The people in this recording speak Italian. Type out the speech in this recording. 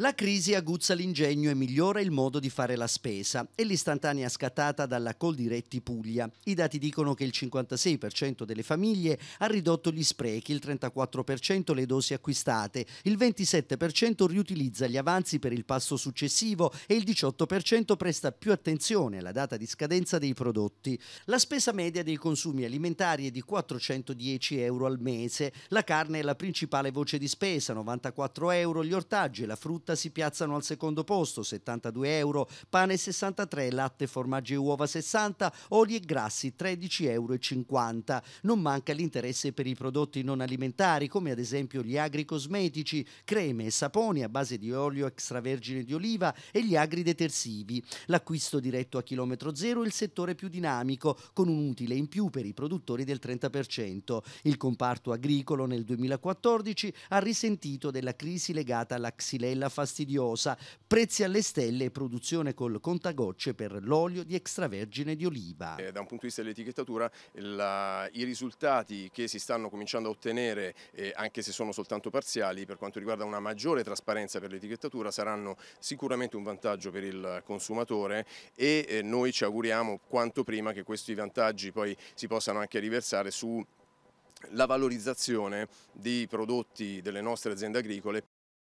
La crisi aguzza l'ingegno e migliora il modo di fare la spesa e l'istantanea scattata dalla Coldiretti Puglia. I dati dicono che il 56% delle famiglie ha ridotto gli sprechi, il 34% le dosi acquistate, il 27% riutilizza gli avanzi per il passo successivo e il 18% presta più attenzione alla data di scadenza dei prodotti. La spesa media dei consumi alimentari è di 410 euro al mese. La carne è la principale voce di spesa, 94 euro, gli ortaggi e la frutta frutta si piazzano al secondo posto, 72 euro, pane 63, latte, formaggi e uova 60, oli e grassi 13,50 euro. Non manca l'interesse per i prodotti non alimentari, come ad esempio gli agri cosmetici, creme e saponi a base di olio extravergine di oliva e gli agri detersivi. L'acquisto diretto a chilometro zero è il settore più dinamico, con un utile in più per i produttori del 30%. Il comparto agricolo nel 2014 ha risentito della crisi legata alla xylella fastidiosa, prezzi alle stelle e produzione col contagocce per l'olio di extravergine di oliva. Eh, da un punto di vista dell'etichettatura la, i risultati che si stanno cominciando a ottenere, eh, anche se sono soltanto parziali, per quanto riguarda una maggiore trasparenza per l'etichettatura saranno sicuramente un vantaggio per il consumatore e eh, noi ci auguriamo quanto prima che questi vantaggi poi si possano anche riversare su la valorizzazione dei prodotti delle nostre aziende agricole